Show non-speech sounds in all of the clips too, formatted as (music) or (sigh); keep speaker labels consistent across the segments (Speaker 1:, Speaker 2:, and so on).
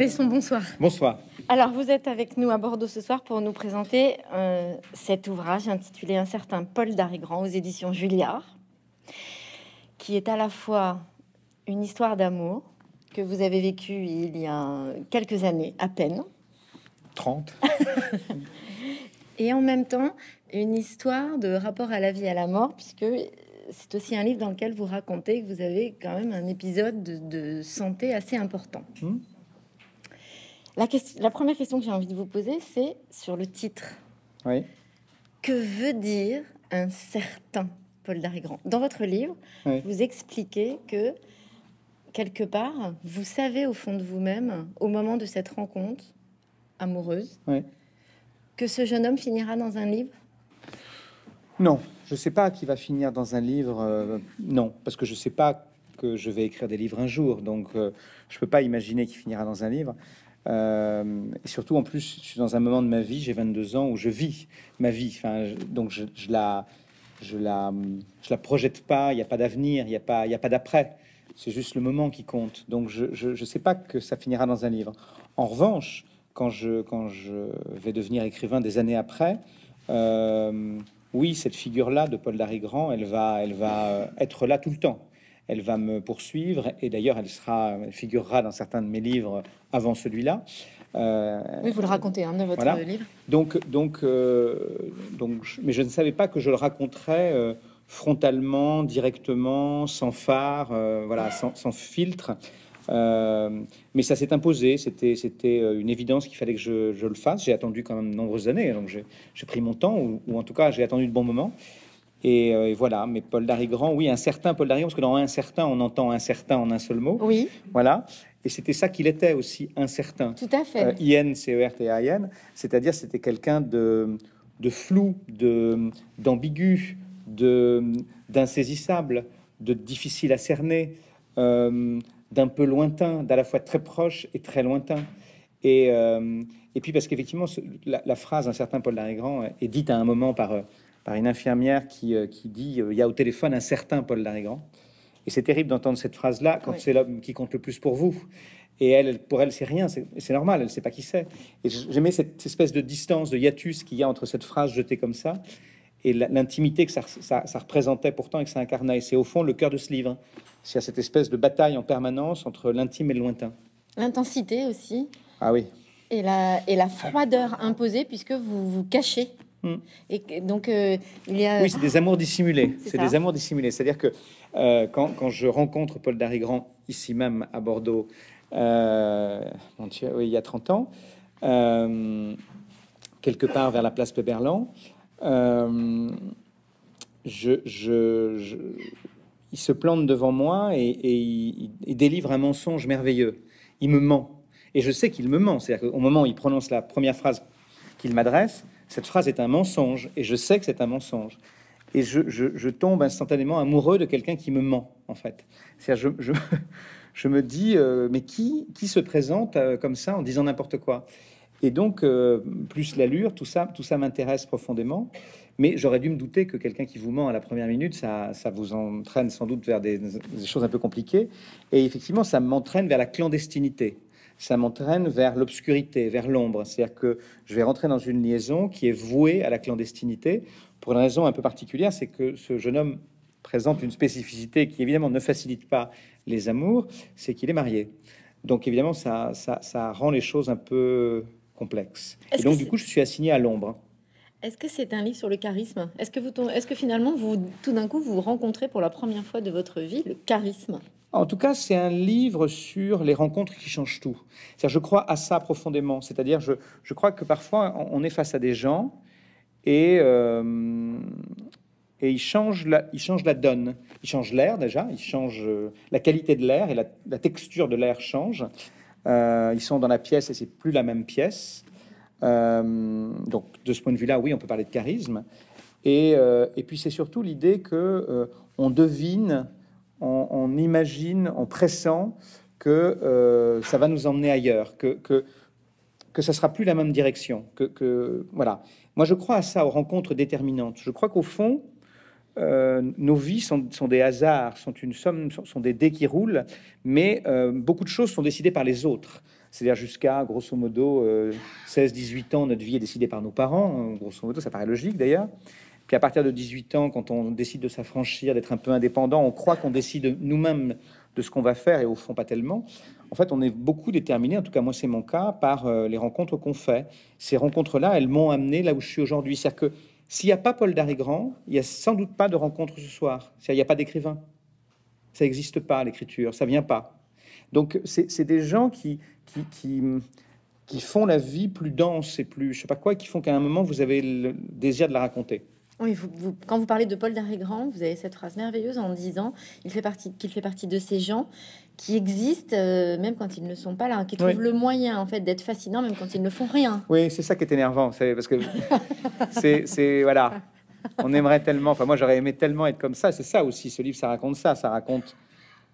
Speaker 1: Besson, bonsoir. Bonsoir. Alors, vous êtes avec nous à Bordeaux ce soir pour nous présenter euh, cet ouvrage intitulé Un certain Paul grand aux éditions Julliard, qui est à la fois une histoire d'amour que vous avez vécue il y a quelques années à peine. 30. (laughs) et en même temps, une histoire de rapport à la vie et à la mort, puisque c'est aussi un livre dans lequel vous racontez que vous avez quand même un épisode de, santé assez important. Hmm. La, question, la première question que j'ai envie de vous poser, c'est sur le titre. Oui. Que veut dire un certain Paul Darigrand Dans votre livre, vous expliquez que quelque part, vous savez au fond de vous-même, au moment de cette rencontre amoureuse, que ce jeune homme finira dans un
Speaker 2: livre Non, je ne sais pas qui va finir dans un livre. Euh, non, parce que je ne sais pas que je vais écrire des livres un jour, donc euh, je ne peux pas imaginer qu'il finira dans un livre. Euh, et surtout, en plus, je suis dans un moment de ma vie, j'ai 22 ans, où je vis ma vie. Enfin, donc, je, je, la, je, la, je la projette pas, il n'y a pas d'avenir, il n'y a pas, pas d'après. C'est juste le moment qui compte. Donc, je ne sais pas que ça finira dans un livre. En revanche, quand je, quand je vais devenir écrivain des années après, euh, oui, cette figure-là de Paul Grand, elle va, elle va euh, être là tout le temps elle va me poursuivre et d'ailleurs elle sera, figurera dans certains de mes livres avant celui-là. Euh, oui, vous le racontez
Speaker 1: un hein, dans votre euh, livre.
Speaker 2: Donc, donc, euh, donc, mais je ne savais pas que je le raconterais frontalement, directement, sans phare, voilà, sans, filtre. mais ça s'est imposé, c'était, c'était une évidence qu'il fallait que je, le fasse. J'ai attendu quand même de nombreuses années, hein, donc j'ai, pris mon temps, ou, ou en tout cas j'ai attendu de bons moments. Euh, et, voilà, mais Paul Darry oui, un certain Paul Darry, parce que dans un certain, on entend un certain en un seul mot. Oui. Voilà. Et c'était ça qu'il était aussi, incertain. Tout à fait. Euh, I-N, C-E-R-T-A-I-N. C'est-à-dire, c'était quelqu'un de, de flou, de, d'ambigu, de, d'insaisissable, de difficile à cerner, euh, d'un peu lointain, d'à la fois très proche et très lointain. Et, et puis, parce qu'effectivement, la, la, phrase un certain Paul Darry est dite à un moment par par une infirmière qui, euh, dit euh, il y a au téléphone un certain Paul Larrigan. Et c'est terrible d'entendre cette phrase-là quand c'est l'homme qui compte le plus pour vous. Et elle, pour elle, c'est rien, c'est normal, elle ne sait pas qui c'est. Et j'aimais cette espèce de distance, de hiatus qu'il y a entre cette phrase jetée comme ça et l'intimité que ça, représentait pourtant et que ça incarnait. Et c'est au fond le cœur de ce livre. Hein. C'est à cette espèce de bataille en permanence entre l'intime et le lointain.
Speaker 1: L'intensité aussi. Ah oui. Et la, et la froideur imposée, puisque vous vous cachez Mm. Et donc, euh, il y a... Oui, c'est des
Speaker 2: amours dissimulés. C'est des amours dissimulés. C'est-à-dire que euh, quand, je rencontre Paul Darigrand, ici même à Bordeaux, euh, il y a 30 ans, quelque part vers la place Péberlan, je, je, il se plante devant moi et, il, il, délivre un mensonge merveilleux. Il me ment. Et je sais qu'il me ment. C'est-à-dire qu'au moment où il prononce la première phrase qu'il m'adresse, cette phrase est un mensonge et je sais que c'est un mensonge. Et je, je, tombe instantanément amoureux de quelqu'un qui me ment, en fait. C'est-à-dire, je, je, (laughs) me dis, euh, mais qui, qui se présente euh, comme ça en disant n'importe quoi Et donc, euh, plus l'allure, tout ça, tout ça m'intéresse profondément. Mais j'aurais dû me douter que quelqu'un qui vous ment à la première minute, ça, ça vous entraîne sans doute vers des, des choses un peu compliquées. Et effectivement, ça m'entraîne vers la clandestinité ça m'entraîne vers l'obscurité, vers l'ombre. C'est-à-dire que je vais rentrer dans une liaison qui est vouée à la clandestinité pour une raison un peu particulière, c'est que ce jeune homme présente une spécificité qui évidemment ne facilite pas les amours, c'est qu'il est marié. Donc évidemment, ça, ça, rend les choses un peu complexes. Et donc du coup, je suis assigné à l'ombre.
Speaker 1: Est-ce que c'est un livre sur le charisme Est-ce que, vous, est -ce que finalement, vous, tout d'un coup, vous rencontrez pour la première fois de votre vie le charisme
Speaker 2: en tout cas, c'est un livre sur les rencontres qui changent tout. je crois à ça profondément. C'est-à-dire, je, crois que parfois, on est face à des gens et, euh, et ils, changent la, changent la donne. Ils changent l'air déjà, ils changent euh, la qualité de l'air et la, texture de l'air change. Euh, ils sont dans la pièce et c'est plus la même pièce. donc, de ce point de vue-là, oui, on peut parler de charisme. Et, et puis, c'est surtout l'idée que on devine on, imagine, en pressant, que euh, ça va nous emmener ailleurs, que, que ça sera plus la même direction. Que, voilà. Moi, je crois à ça, aux rencontres déterminantes. Je crois qu'au fond, euh, nos vies sont, des hasards, sont une somme, sont, des dés qui roulent, mais euh, beaucoup de choses sont décidées par les autres. C'est-à-dire jusqu'à, grosso modo, 16-18 ans, notre vie est décidée par nos parents. Hein, grosso modo, ça paraît logique d'ailleurs qu'à partir de 18 ans, quand on décide de s'affranchir, d'être un peu indépendant, on croit qu'on décide nous-mêmes de ce qu'on va faire et au fond pas tellement. En fait, on est beaucoup déterminé, en tout cas moi c'est mon cas, par euh, les rencontres qu'on fait. Ces rencontres-là, elles m'ont amené là où je suis aujourd'hui. C'est-à-dire que s'il n'y a pas Paul Grand, il n'y a sans doute pas de rencontre ce soir. C'est-à-dire il n'y a pas d'écrivain. Ça n'existe pas l'écriture, ça vient pas. Donc c'est des gens qui, qui, qui, qui, font la vie plus dense et plus je sais pas quoi, qui font qu'à un moment vous avez le désir de la raconter.
Speaker 1: Oui, vous, quand vous parlez de Paul d'Arrégrand, vous avez cette phrase merveilleuse en disant qu'il fait, partie, fait partie de ces gens qui existent, euh, même quand ils ne sont pas là, qui trouvent le moyen en fait d'être fascinants, même quand ils ne font rien.
Speaker 2: Oui, c'est ça qui est énervant, vous savez, parce que c'est, voilà, on aimerait tellement, enfin moi j'aurais aimé tellement être comme ça, c'est ça aussi, ce livre ça raconte ça, ça raconte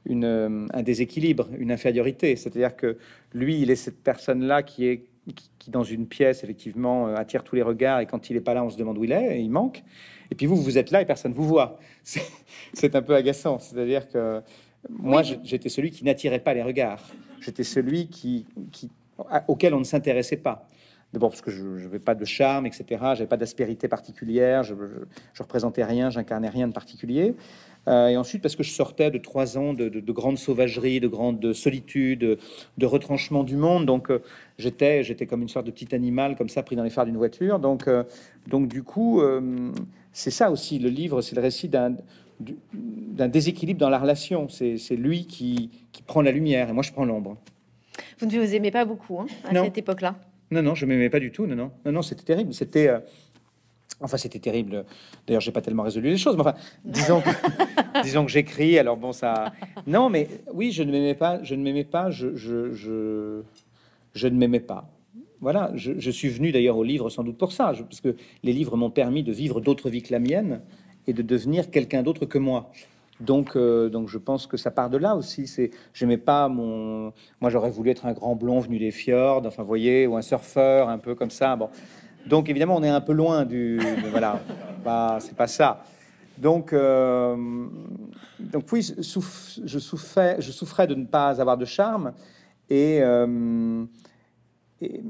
Speaker 2: une, euh, un déséquilibre, une infériorité, c'est-à-dire que lui il est cette personne là qui est qui, dans une pièce, effectivement, euh, attire tous les regards, et quand il n'est pas là, on se demande où il est, et il manque. Et puis vous, vous êtes là et personne vous voit. (laughs) C'est un peu agaçant. C'est-à-dire que moi, j'étais celui qui n'attirait pas les regards. J'étais celui qui, auquel on ne s'intéressait pas. D'abord parce que je n'avais pas de charme, etc. J'avais pas d'aspérité particulière, je, je, représentais rien, j'incarnais rien de particulier. Euh, et ensuite parce que je sortais de trois ans de, grande sauvagerie, de grande solitude, de, retranchement du monde. Donc euh, j'étais, j'étais comme une sorte de petit animal comme ça pris dans les phares d'une voiture. Donc, euh, donc du coup, c'est ça aussi le livre, c'est le récit d'un d'un déséquilibre dans la relation. C'est lui qui, prend la lumière et moi je prends l'ombre.
Speaker 1: Vous ne vous aimez pas beaucoup hein, à cette époque-là
Speaker 2: non, non, je m'aimais pas du tout. Non, non, non, non c'était terrible. C'était. Euh, enfin, c'était terrible. D'ailleurs, j'ai pas tellement résolu les choses, enfin, disons que, (laughs) disons que j'écris. Alors bon, ça. Non, mais oui, je ne m'aimais pas. Je ne m'aimais pas. Je, je, je, ne m'aimais pas. Voilà. Je, je suis venu d'ailleurs au livre sans doute pour ça, parce que les livres m'ont permis de vivre d'autres vies que la mienne et de devenir quelqu'un d'autre que moi. Donc, euh, donc je pense que ça part de là aussi. C'est, j'aimais pas mon, moi j'aurais voulu être un grand blond venu des fjords, enfin vous voyez, ou un surfeur, un peu comme ça. Bon, donc évidemment on est un peu loin du, voilà, (laughs) bah, c'est pas ça. Donc, euh, donc oui, je, souffrais, je souffrais de ne pas avoir de charme euh, et,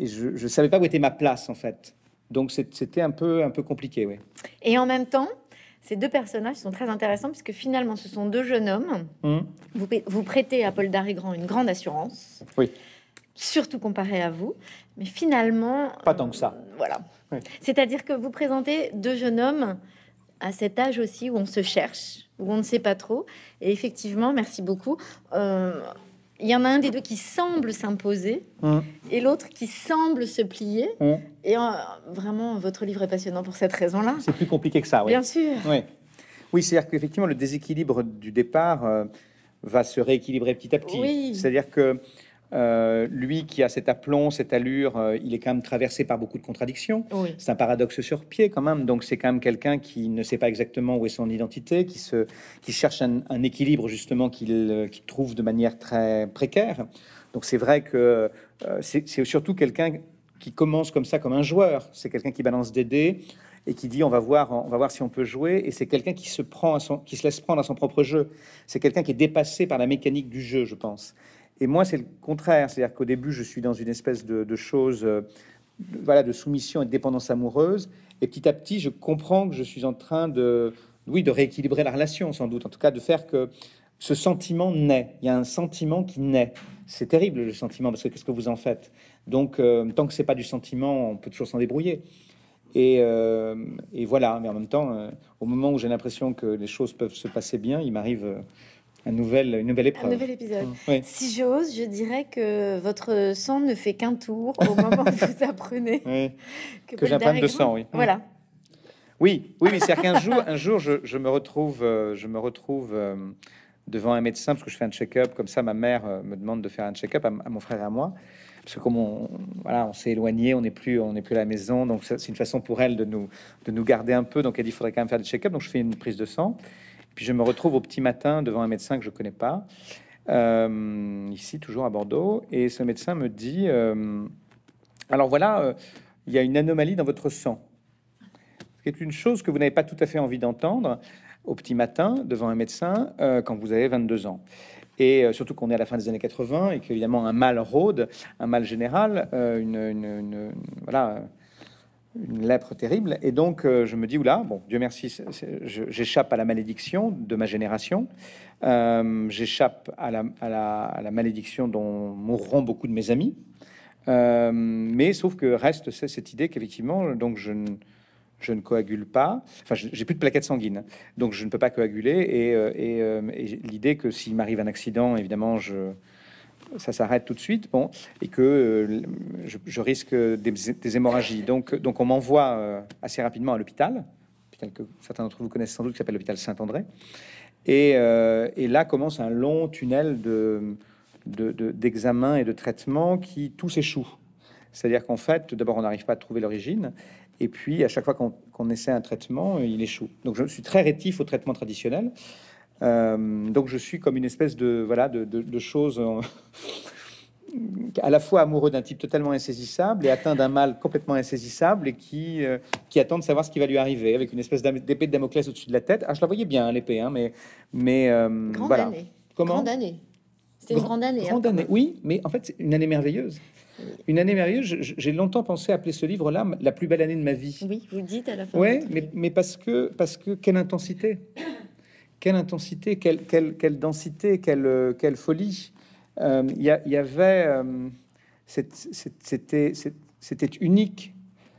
Speaker 2: je, je savais pas où était ma place en fait. Donc c'était un peu, un peu compliqué, oui.
Speaker 1: Et en même temps, ces deux personnages sont très intéressants puisque finalement, ce sont deux jeunes hommes. Hmm. Vous, vous, prêtez à Paul Darigrand une grande assurance. Oui. Surtout comparé à vous. Mais finalement.
Speaker 2: Pas tant que ça. Euh, voilà.
Speaker 1: C'est-à-dire que vous présentez deux jeunes hommes à cet âge aussi où on se cherche, où on ne sait pas trop. Et effectivement, merci beaucoup. Euh, il y en a un des deux qui semble s'imposer hein. et l'autre qui semble se plier. Hein. Et euh, vraiment, votre livre est passionnant pour cette raison-là. C'est
Speaker 2: plus compliqué que ça, oui. Bien sûr. Oui, oui c'est-à-dire qu'effectivement, le déséquilibre du départ euh, va se rééquilibrer petit à petit. Oui. C'est-à-dire que euh, lui qui a cet aplomb, cette allure, euh, il est quand même traversé par beaucoup de contradictions. C'est un paradoxe sur pied quand même. Donc c'est quand même quelqu'un qui ne sait pas exactement où est son identité, qui, cherche un, équilibre justement euh, qu'il trouve de manière très précaire. Donc c'est vrai que c'est surtout quelqu'un qui commence comme ça, comme un joueur. C'est quelqu'un qui balance des dés et qui dit on va voir, on va voir si on peut jouer. Et c'est quelqu'un qui se qui se laisse prendre à son propre jeu. C'est quelqu'un qui est dépassé par la mécanique du jeu, je pense. Et moi, c'est le contraire. C'est-à-dire qu'au début, je suis dans une espèce de, de chose, euh, voilà, de soumission et de dépendance amoureuse. Et petit à petit, je comprends que je suis en train de, oui, de rééquilibrer la relation, sans doute. En tout cas, de faire que ce sentiment naît. Il y a un sentiment qui naît. C'est terrible le sentiment parce que qu'est-ce que vous en faites Donc, euh, tant que c'est pas du sentiment, on peut toujours s'en débrouiller. Et, euh, et, voilà. Mais en même temps, au moment où j'ai l'impression que les choses peuvent se passer bien, il m'arrive un nouvel, une nouvelle épreuve. épisode. Si
Speaker 1: j'ose, je dirais que votre sang ne fait qu'un tour au moment où vous apprenez
Speaker 2: (laughs) que, j'ai un de sang. Oui. Voilà. Oui, oui, mais c'est qu'un jour, un jour, je, me retrouve, je me retrouve euh, euh, devant un médecin parce que je fais un check-up. Comme ça, ma mère euh, me demande de faire un check-up à, mon frère et à moi, parce que comme on, voilà, on s'est éloigné, on n'est plus, on n'est plus à la maison, donc c'est une façon pour elle de nous, de nous garder un peu. Donc elle dit, il faudrait quand même faire des check-up. Donc je fais une prise de sang. Puis je me retrouve au petit matin devant un médecin que je connais pas, euh, ici toujours à Bordeaux, et ce médecin me dit euh, alors voilà, euh, il y a une anomalie dans votre sang, ce qui est une chose que vous n'avez pas tout à fait envie d'entendre au petit matin devant un médecin quand vous avez 22 ans et surtout qu'on est à la fin des années 80 et qu'évidemment un mal rôde, un mal général, une, une, une, voilà, une lèpre terrible. Et donc, euh, je me dis, oula, bon, Dieu merci, j'échappe à la malédiction de ma génération. Euh, j'échappe à, la, malédiction dont mourront beaucoup de mes amis. Euh, mais sauf que reste cette idée qu'effectivement, donc je ne, je ne coagule pas. Enfin, j'ai plus de plaquettes sanguines, hein. donc je ne peux pas coaguler. Et, et, et l'idée que s'il m'arrive un accident, évidemment, je, ça s'arrête tout de suite, bon, et que euh, je, risque des, hémorragies. Donc, donc on m'envoie euh, assez rapidement à l'hôpital, hôpital que certains d'entre vous connaissent sans doute, qui s'appelle l'hôpital Saint-André. Et, euh, là commence un long tunnel de, et de traitements qui tous échouent. C'est-à-dire qu'en fait, d'abord, on n'arrive pas à trouver l'origine, et puis à chaque fois qu'on, essaie un traitement, il échoue. Donc je suis très rétif au traitement traditionnel. Euh, donc je suis comme une espèce de voilà de, de, chose euh, (laughs) à la fois amoureux d'un type totalement insaisissable et atteint d'un mal complètement insaisissable et qui, euh, qui attend de savoir ce qui va lui arriver avec une espèce d'épée de Damoclès au-dessus de la tête. Ah, je la voyais bien, hein, l'épée, hein, mais. mais grande année. Comment Grande année. C'était une grande année. Hein, grande année, oui, mais en fait, c'est une année merveilleuse. Une année merveilleuse, j'ai longtemps pensé appeler ce livre-là la plus belle année de ma vie. Oui,
Speaker 1: vous le dites à la fin. Oui,
Speaker 2: mais, mais parce, que, parce que quelle intensité quelle intensité, quelle, quelle, densité, quelle, quelle folie. Euh, il y, avait, euh, c'était unique.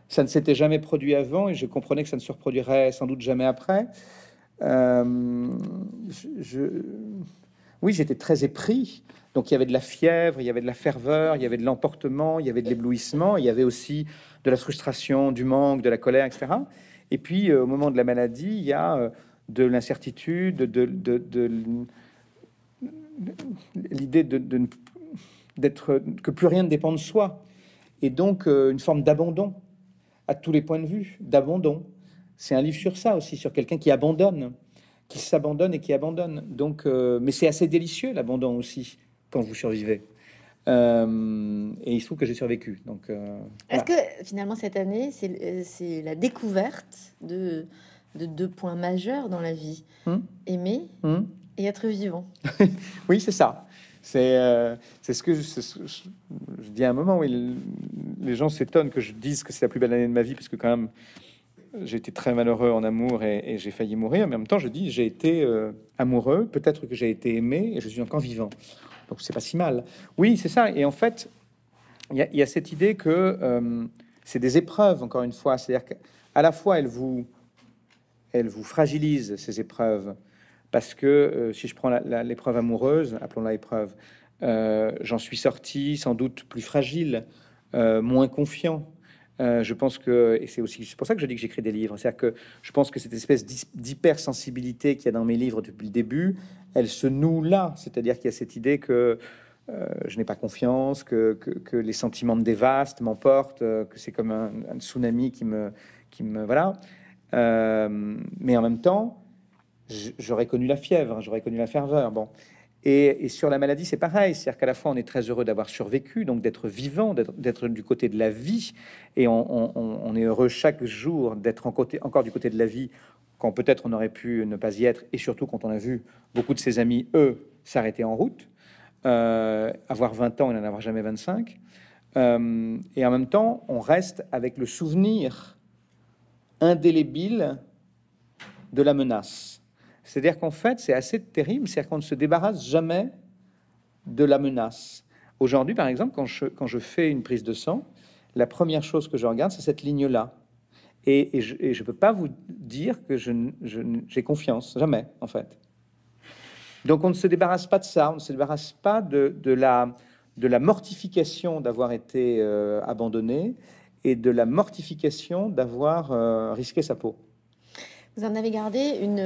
Speaker 2: Ça ne s'était jamais produit avant et je comprenais que ça ne se reproduirait sans doute jamais après. Euh, je, oui, j'étais très épris. Donc il y avait de la fièvre, il y avait de la ferveur, il y avait de l'emportement, il y avait de l'éblouissement, il y avait aussi de la frustration, du manque, de la colère, etc. Et puis au moment de la maladie, il y a de l'incertitude, de, de, de, l'idée d'être que plus rien ne dépend de soi, et donc euh, une forme d'abandon à tous les points de vue, d'abandon. C'est un livre sur ça aussi, sur quelqu'un qui abandonne, qui s'abandonne et qui abandonne. Donc, euh, mais c'est assez délicieux l'abandon aussi quand vous survivez. Euh, et il se trouve que j'ai survécu. Donc,
Speaker 1: est-ce que finalement cette année, c'est la découverte de de deux points majeurs dans la vie hmm. aimer hmm. et être vivant.
Speaker 2: (laughs) oui, c'est ça. C'est euh, ce que je, dis à un moment où les gens s'étonnent que je dise que c'est la plus belle année de ma vie, parce que quand même, j'ai été très malheureux en amour et, j'ai failli mourir. Mais en même temps, je dis, j'ai été euh, amoureux, peut-être que j'ai été aimé et je suis encore vivant. Donc c'est pas si mal. Oui, c'est ça. Et en fait, il y, a cette idée que euh, c'est des épreuves, encore une fois. C'est-à-dire qu'à la fois, elle vous elle vous fragilise ces épreuves. Parce que euh, si je prends l'épreuve amoureuse, appelons-la épreuve, euh, j'en suis sorti sans doute plus fragile, euh, moins confiant. je pense que, c'est aussi pour ça que je dis que j'écris des livres, c'est-à-dire que je pense que cette espèce d'hypersensibilité qu'il y a dans mes livres depuis le début, elle se noue là, c'est-à-dire qu'il y a cette idée que je n'ai pas confiance, que, les sentiments me dévastent, m'emportent, que c'est comme un, tsunami qui me, qui me voilà. Euh, mais en même temps, j'aurais connu la fièvre, hein, j'aurais connu la ferveur. Bon. Et, sur la maladie, c'est pareil. C'est-à-dire qu'à la fois, on est très heureux d'avoir survécu, donc d'être vivant, d'être du côté de la vie. Et on, est heureux chaque jour d'être encore du côté de la vie quand peut-être on aurait pu ne pas y être. Et surtout quand on a vu beaucoup de ses amis, eux, s'arrêter en route. Euh, avoir 20 ans et n'en avoir jamais 25. Euh, et en même temps, on reste avec le souvenir indélébile de la menace. C'est-à-dire qu'en fait, c'est assez terrible, cest dire qu'on ne se débarrasse jamais de la menace. Aujourd'hui, par exemple, quand je, fais une prise de sang, la première chose que je regarde, c'est cette ligne-là. Et, je ne peux pas vous dire que j'ai je, j'ai confiance, jamais, en fait. Donc on ne se débarrasse pas de ça, on ne se débarrasse pas de, la, de la mortification d'avoir été euh, abandonné et de la mortification d'avoir euh, risqué sa peau.
Speaker 1: Vous en avez gardé une,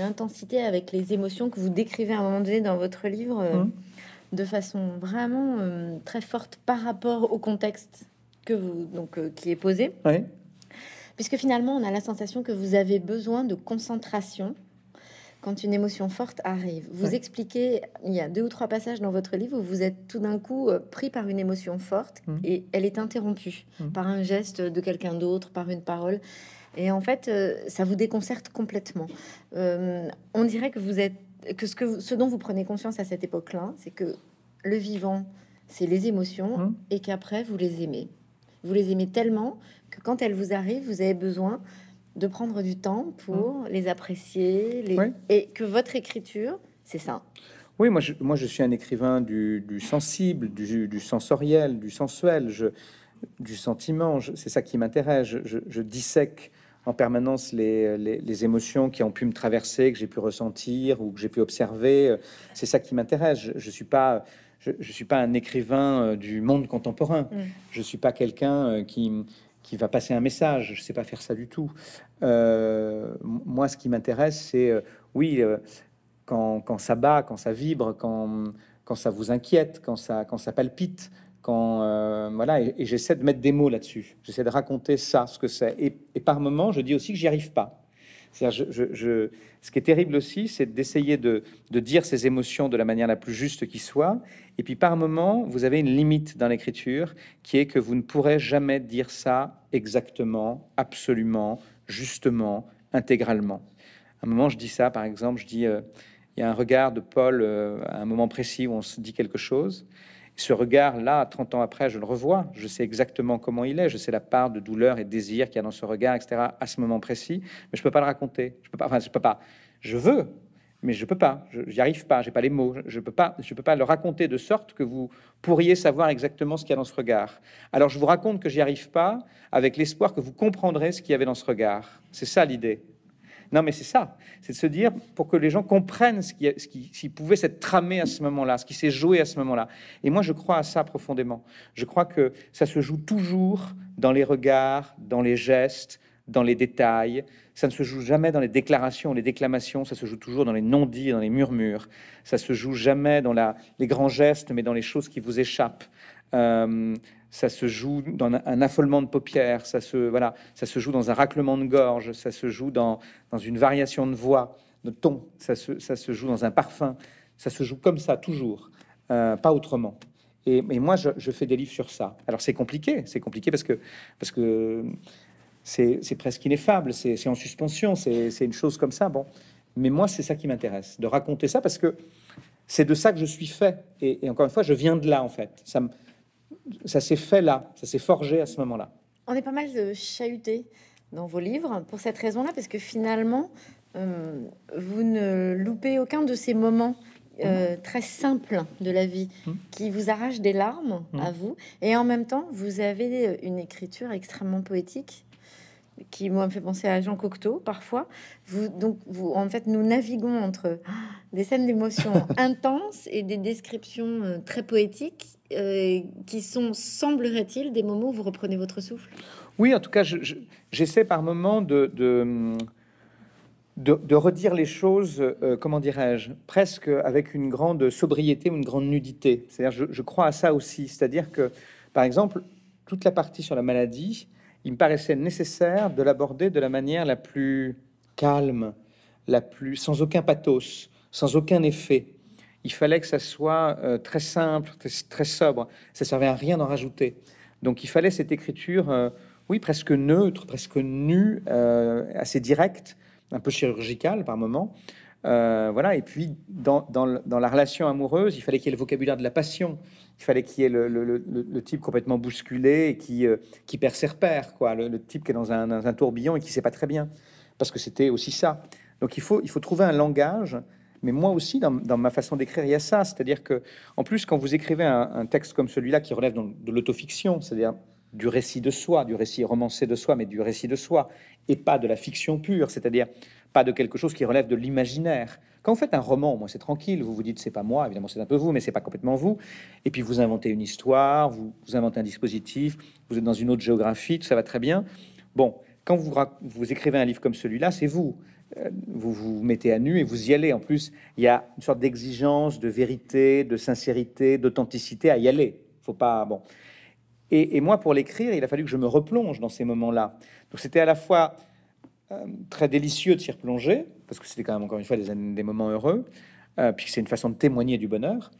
Speaker 1: intensité avec les émotions que vous décrivez à un moment donné dans votre livre euh, mmh. de façon vraiment euh, très forte par rapport au contexte que vous donc qui est posé. Oui. Puisque finalement, on a la sensation que vous avez besoin de concentration quand une émotion forte arrive. Vous expliquez, il y a deux ou trois passages dans votre livre où vous êtes tout d'un coup euh, pris par une émotion forte mmh. et elle est interrompue mmh. par un geste de quelqu'un d'autre, par une parole. Et en fait, euh, ça vous déconcerte complètement. Euh, on dirait que vous êtes que ce, que ce dont vous prenez conscience à cette époque-là, c'est que le vivant, c'est les émotions mmh. et qu'après, vous les aimez. Vous les aimez tellement que quand elles vous arrivent, vous avez besoin de prendre du temps pour mm. les apprécier les... et que votre écriture,
Speaker 2: c'est ça. Oui, moi je, moi je suis un écrivain du, sensible, du, sensoriel, du sensuel, du sentiment. C'est ça qui m'intéresse. Je, dissèque en permanence les, émotions qui ont pu me traverser, que j'ai pu ressentir ou que j'ai pu observer. C'est ça qui m'intéresse. Je, ne suis pas je, suis pas un écrivain euh, du monde contemporain. Mm. Je suis pas quelqu'un euh, qui qui va passer un message. Je sais pas faire ça du tout. Euh, moi, ce qui m'intéresse, c'est euh, oui, euh, quand, quand, ça bat, quand ça vibre, quand, quand ça vous inquiète, quand ça, quand ça palpite, quand voilà, et, j'essaie de mettre des mots là-dessus. J'essaie de raconter ça, ce que c'est. Et, et, par moments, je dis aussi que j'y arrive pas ce qui est terrible aussi, c'est d'essayer de, dire ces émotions de la manière la plus juste qui soit. Et puis par moment, vous avez une limite dans l'écriture qui est que vous ne pourrez jamais dire ça exactement, absolument, justement, intégralement. À un moment, je dis ça, par exemple, je dis, euh, il y a un regard de Paul euh, à un moment précis où on se dit quelque chose. Ce regard-là, 30 ans après, je le revois. Je sais exactement comment il est. Je sais la part de douleur et de désir qu'il y a dans ce regard, etc. À ce moment précis, mais je ne peux pas le raconter. Je peux pas. Enfin, je peux pas. Je veux, mais je ne peux pas, je n'y arrive pas, j'ai pas les mots, je peux peux pas le raconter de sorte que vous pourriez savoir exactement ce qu'il y a dans ce regard. Alors je vous raconte que j'y arrive pas avec l'espoir que vous comprendrez ce qu'il y avait dans ce regard. C'est ça l'idée. Non, mais c'est ça, c'est de se dire pour que les gens comprennent ce qui, ce ce pouvait s'être tramé à ce moment-là, ce qui s'est joué à ce moment-là. Et moi, je crois à ça profondément. Je crois que ça se joue toujours dans les regards, dans les gestes, dans les détails. Ça ne se joue jamais dans les déclarations, les déclamations. Ça se joue toujours dans les non-dits, dans les murmures. Ça se joue jamais dans les grands gestes, mais dans les choses qui vous échappent. Euh, ça se joue dans un affolement de paupières, ça se, voilà, ça se joue dans un raclement de gorge, ça se joue dans, dans une variation de voix, de ton, ça se, ça se joue dans un parfum, ça se joue comme ça toujours, euh, pas autrement. Et, et moi, je, fais des livres sur ça. Alors c'est compliqué, c'est compliqué parce que parce que c'est presque ineffable, c'est en suspension, c'est une chose comme ça. Bon, mais moi, c'est ça qui m'intéresse, de raconter ça parce que c'est de ça que je suis fait. Et, et encore une fois, je viens de là en fait. Ça me ça s'est fait là, ça s'est forgé à ce moment-là.
Speaker 1: On est pas mal euh, chahuté dans vos livres pour cette raison-là, parce que finalement, euh, vous ne loupez aucun de ces moments. Euh, mm-hmm. très simples de la vie mm-hmm. qui vous arrachent des larmes à mm-hmm. vous et en même temps vous avez une écriture extrêmement poétique qui moi fait penser à Jean Cocteau parfois. Vous, donc vous, en fait, nous naviguons entre (gasps) des scènes d'émotion (laughs) intenses et des descriptions euh, très poétiques euh, qui sont, semblerait-il, des moments où vous reprenez votre souffle.
Speaker 2: Oui, en tout cas, j'essaie par moments de de, redire les choses, euh, comment dirais-je, presque avec une grande sobriété ou une grande nudité. C'est-à-dire, je, crois à ça aussi. C'est-à-dire que, par exemple, toute la partie sur la maladie, il me paraissait nécessaire de l'aborder de la manière la plus calme, la plus sans aucun pathos, sans aucun effet. Il fallait que ça soit euh, très simple, très, sobre. Ça servait à rien d'en rajouter. Donc il fallait cette écriture, euh, oui, presque neutre, presque nue, euh, assez directe, un peu chirurgicale par moment. voilà. Et puis dans, dans la relation amoureuse, il fallait qu'il y ait le vocabulaire de la passion. Il fallait qu'il y ait le, type complètement bousculé et qui, euh, qui perd ses repères, quoi. Le, type qui est dans un, tourbillon et qui sait pas très bien, parce que c'était aussi ça. Donc il faut, il faut trouver un langage. Mais moi aussi, dans, ma façon d'écrire, il y a ça. C'est-à-dire que, en plus, quand vous écrivez un, texte comme celui-là qui relève donc de l'autofiction, c'est-à-dire du récit de soi, du récit romancé de soi, mais du récit de soi, et pas de la fiction pure, c'est-à-dire pas de quelque chose qui relève de l'imaginaire. Quand vous faites un roman, moi c'est tranquille, vous vous dites c'est pas moi, évidemment c'est un peu vous, mais c'est pas complètement vous, et puis vous inventez une histoire, vous, vous, inventez un dispositif, vous êtes dans une autre géographie, tout ça va très bien. Bon, quand vous, vous écrivez un livre comme celui-là, c'est vous. Euh, vous vous mettez à nu et vous y allez. En plus, il y a une sorte d'exigence de vérité, de sincérité, d'authenticité à y aller. Faut pas. Bon. Et, moi, pour l'écrire, il a fallu que je me replonge dans ces moments-là. Donc c'était à la fois euh, très délicieux de s'y replonger, parce que c'était quand même encore une fois des, moments heureux, euh, puisque c'est une façon de témoigner du bonheur.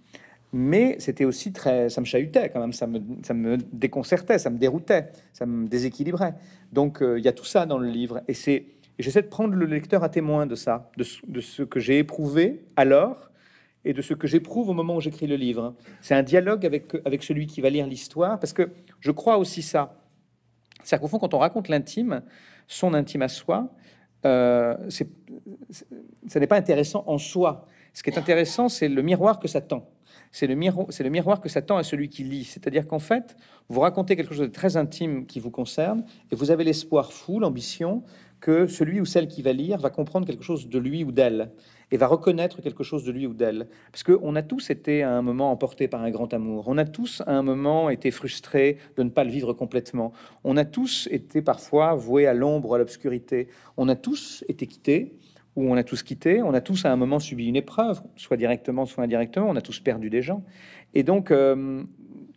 Speaker 2: Mais c'était aussi très, ça me chahutait quand même, ça me, ça me déconcertait, ça me déroutait, ça me déséquilibrait. Donc euh, il y a tout ça dans le livre, et c'est, j'essaie de prendre le lecteur à témoin de ça, de ce que j'ai éprouvé alors, et de ce que j'éprouve au moment où j'écris le livre. C'est un dialogue avec, avec celui qui va lire l'histoire, parce que je crois aussi ça. cest à qu'au fond, quand on raconte l'intime, son intime à soi, euh, ça n'est pas intéressant en soi. Ce qui est intéressant, c'est le miroir que ça tend. C'est le, miro le, miroir que ça tend à celui qui lit. C'est-à-dire qu'en fait, vous racontez quelque chose de très intime qui vous concerne, et vous avez l'espoir fou, l'ambition, que celui ou celle qui va lire va comprendre quelque chose de lui ou d'elle et va reconnaître quelque chose de lui ou d'elle. Parce on a tous été à un moment emportés par un grand amour. On a tous à un moment été frustrés de ne pas le vivre complètement. On a tous été parfois voués à l'ombre, à l'obscurité. On a tous été quittés ou on a tous quitté. On a tous à un moment subi une épreuve, soit directement, soit indirectement. On a tous perdu des gens. Et donc, euh,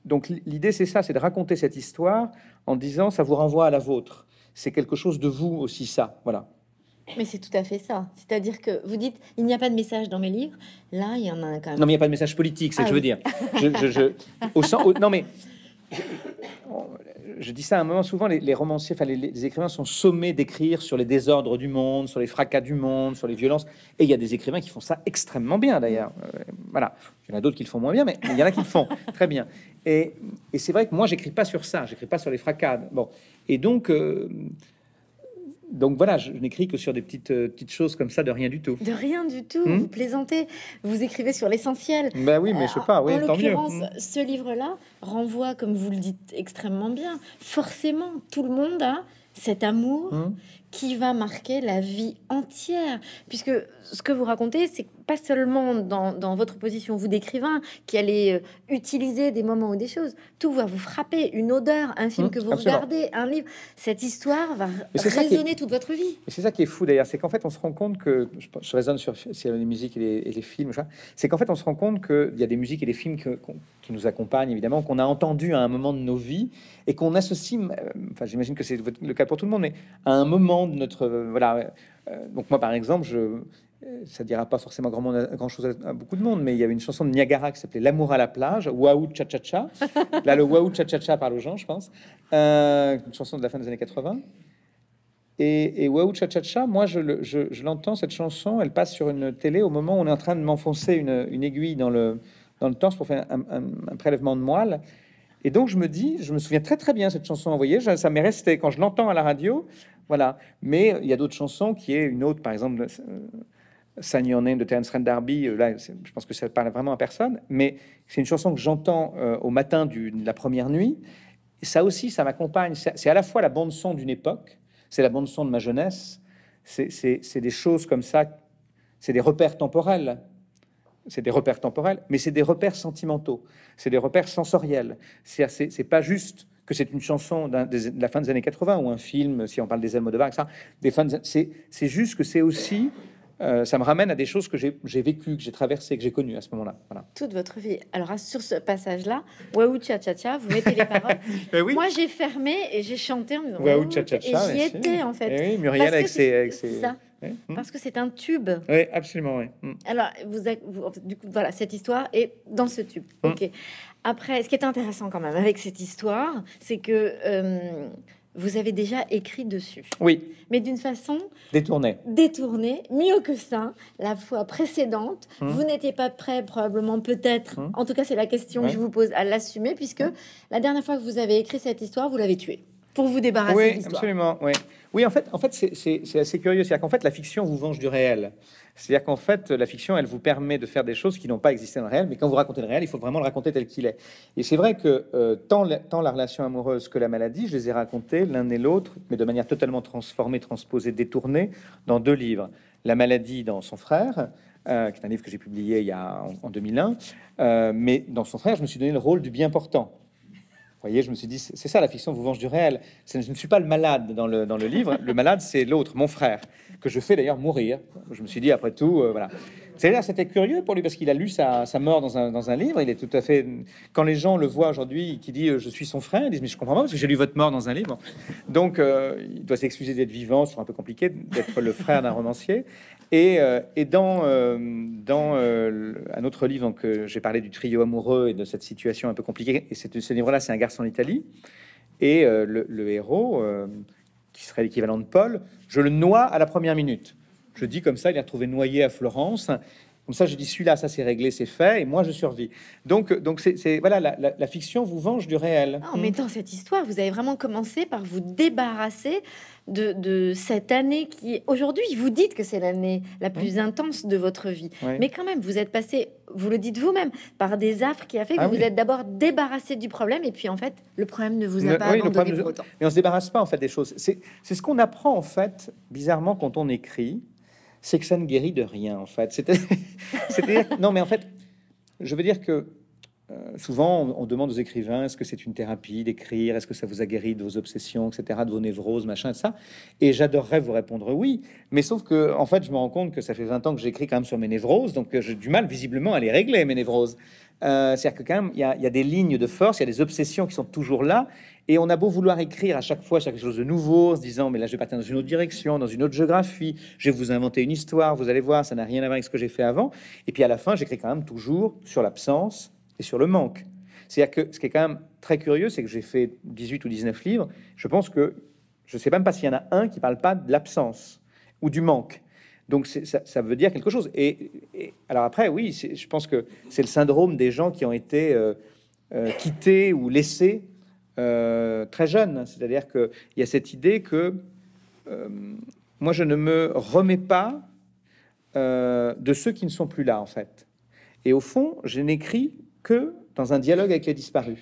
Speaker 2: donc l'idée, c'est ça, c'est de raconter cette histoire en disant ça vous renvoie à la vôtre. C'est quelque chose de vous aussi, ça. Voilà.
Speaker 1: Mais c'est tout à fait ça. C'est-à-dire que vous dites, il n'y a pas de message dans mes livres. Là, il y en a quand même. Non, mais il n'y a
Speaker 2: pas de message politique, c'est ce que ah je veux dire. Je, je, au sens, non, mais je dis ça à un moment souvent, les, romanciers, enfin les, écrivains sont sommés d'écrire sur les désordres du monde, sur les fracas du monde, sur les violences. Et il y a des écrivains qui font ça extrêmement bien d'ailleurs. Euh, voilà, il y en a d'autres qui le font moins bien, mais il y en a qui le font (laughs) très bien. Et, c'est vrai que moi, j'écris pas sur ça, j'écris pas sur les fracas. Bon, et donc. Euh, donc voilà, je, n'écris que sur des petites, euh, petites choses comme ça, de rien du tout. De
Speaker 1: rien du tout, hmm vous plaisantez, vous écrivez sur l'essentiel. Ben oui, mais je sais pas, oui, euh, en l'occurrence, hmm. ce livre-là renvoie, comme vous le dites extrêmement bien, forcément, tout le monde a cet amour hmm qui va marquer la vie entière. Puisque ce que vous racontez, c'est pas seulement dans, votre position, vous d'écrivain, qui allez euh, utiliser des moments ou des choses. Tout va vous frapper. Une odeur, un film mmh, que vous regardez, un livre. Cette histoire va résonner toute votre vie.
Speaker 2: C'est ça qui est fou d'ailleurs. C'est qu'en fait, on se rend compte que. Je, je résonne sur, les musiques et les, films. C'est qu'en fait, on se rend compte qu'il y a des musiques et des films qui nous accompagnent, évidemment, qu'on a entendu à un moment de nos vies et qu'on associe. Euh, enfin, j'imagine que c'est le cas pour tout le monde, mais à un moment de notre euh, voilà. Euh, donc moi par exemple, je euh, ça dira pas forcément grand, grand chose à, beaucoup de monde, mais il y avait une chanson de Niagara qui s'appelait L'amour à la plage, Waouh cha cha cha. (laughs) Là, le Waouh cha cha cha parle aux gens, je pense. une chanson de la fin des années 80. Et, Waouh cha cha cha, moi je, je, l'entends, cette chanson, elle passe sur une télé au moment où on est en train de m'enfoncer une, une, aiguille dans le, dans le torse pour faire un, prélèvement de moelle. Et donc je me dis, je me souviens très très bien cette chanson envoyée, ça m'est resté quand je l'entends à la radio. Voilà. Mais il y a d'autres chansons qui est une autre, par exemple, euh, Sign Your de Terence D'Arby. Euh, là, je pense que ça parle vraiment à personne. Mais c'est une chanson que j'entends euh, au matin de la première nuit. ça aussi, ça m'accompagne. C'est à la fois la bande-son d'une époque, c'est la bande-son de ma jeunesse. C'est des choses comme ça. C'est des repères temporels c'est des repères temporels, mais c'est des repères sentimentaux, c'est des repères sensoriels. C'est pas juste que c'est une chanson un, des, de la fin des années 80 ou un film, si on parle des Almodovar, etc. Des fans, c'est, juste que c'est aussi euh, ça me ramène à des choses que j'ai, vécues, que j'ai traversées, que j'ai connues à ce moment-là. Voilà.
Speaker 1: Toute votre vie. Alors, sur ce passage-là, waouh, tcha tcha tcha, vous mettez les paroles. (laughs) Ben oui. Moi, j'ai fermé et j'ai chanté en disant waouh, tcha tcha tcha. Et j'y étais, en fait. Eh oui, Muriel avec ses,
Speaker 2: avec Ça.
Speaker 1: Hmm. Parce que c'est un tube.
Speaker 2: Oui, absolument. Oui. Hmm.
Speaker 1: Alors, vous, vous, du coup, voilà, cette histoire est dans ce tube. Hmm. Ok. Après, ce qui est intéressant quand même avec cette histoire, c'est que euh, vous avez déjà écrit dessus. Oui. Mais d'une façon détournée. Détournée, mieux que ça. La fois précédente, hum. vous n'étiez pas prêt probablement peut-être. Hum. En tout cas, c'est la question que je vous pose à l'assumer puisque la dernière fois que vous avez écrit cette histoire, vous l'avez tuée pour vous débarrasser oui, absolument,
Speaker 2: oui. Oui, en fait, en fait c'est assez curieux. C'est-à-dire qu'en fait, la fiction vous venge du réel. C'est-à-dire qu'en fait, la fiction, elle vous permet de faire des choses qui n'ont pas existé dans le réel, mais quand vous racontez le réel, il faut vraiment le raconter tel qu'il est. Et c'est vrai que euh, tant, la, relation amoureuse que la maladie, je les ai racontées l'un et l'autre, mais de manière totalement transformée, transposée, détournée, dans deux livres. La maladie dans son frère, euh, qui est un livre que j'ai publié il y a, en, 2001, euh, mais dans son frère, je me suis donné le rôle du bien portant voyez, je me suis dit, c'est ça la fiction vous venge du réel. Je ne suis pas le malade dans le, dans le livre. Le malade, c'est l'autre, mon frère, que je fais d'ailleurs mourir. Je me suis dit, après tout, euh, voilà cest à c'était curieux pour lui parce qu'il a lu sa, mort dans un, dans un, livre. Il est tout à fait. Quand les gens le voient aujourd'hui, qui dit euh, je suis son frère, ils disent mais je comprends pas parce que j'ai lu votre mort dans un livre. Donc, euh, il doit s'excuser d'être vivant, c'est un peu compliqué d'être le frère d'un romancier. Et, euh, dans, dans un autre livre, donc j'ai parlé du trio amoureux et de cette situation un peu compliquée. Et ce livre-là, c'est un garçon en Italie. Et le, héros, qui serait l'équivalent de Paul, je le noie à la première minute. Je dis comme ça, il a retrouvé noyé à Florence. Comme ça, je dis celui-là, ça c'est réglé, c'est fait, et moi je survis. Donc, donc c'est voilà, la, fiction vous venge du réel. En mettant
Speaker 1: cette histoire, vous avez vraiment commencé par vous débarrasser de, cette année qui, aujourd'hui, vous dites que c'est l'année la plus intense de votre vie. Mais quand même, vous êtes passé, vous le dites vous-même, par des affres qui a fait que ah vous êtes d'abord débarrassé du problème, et puis en fait, le problème ne vous a pas abandonné pour autant.
Speaker 2: Mais on se débarrasse pas en fait des choses. C'est ce qu'on apprend en fait, bizarrement, quand on écrit c'est que ça ne guérit de rien, en fait. (laughs) cest non, mais en fait, je veux dire que euh, souvent, on, demande aux écrivains est-ce que c'est une thérapie d'écrire Est-ce que ça vous a guéri de vos obsessions, etc., de vos névroses, machin, et ça Et j'adorerais vous répondre oui, mais sauf que, en fait, je me rends compte que ça fait 20 ans que j'écris quand même sur mes névroses, donc euh, j'ai du mal visiblement à les régler, mes névroses. Euh, c'est-à-dire que quand il y, a des lignes de force, il y a des obsessions qui sont toujours là, et on a beau vouloir écrire à chaque fois chaque chose de nouveau, en se disant, mais là, je vais partir dans une autre direction, dans une autre géographie, je vais vous inventer une histoire, vous allez voir, ça n'a rien à voir avec ce que j'ai fait avant. Et puis à la fin, j'écris quand même toujours sur l'absence et sur le manque. C'est-à-dire que ce qui est quand même très curieux, c'est que j'ai fait 18 ou 19 livres. Je pense que je ne sais même pas s'il y en a un qui parle pas de l'absence ou du manque. Donc ça, veut dire quelque chose. Et, alors après, oui, je pense que c'est le syndrome des gens qui ont été euh, euh, quittés ou laissés euh, très jeune. C'est-à-dire qu'il y a cette idée que euh, moi, je ne me remets pas euh, de ceux qui ne sont plus là, en fait. Et au fond, je n'écris que dans un dialogue avec les disparus.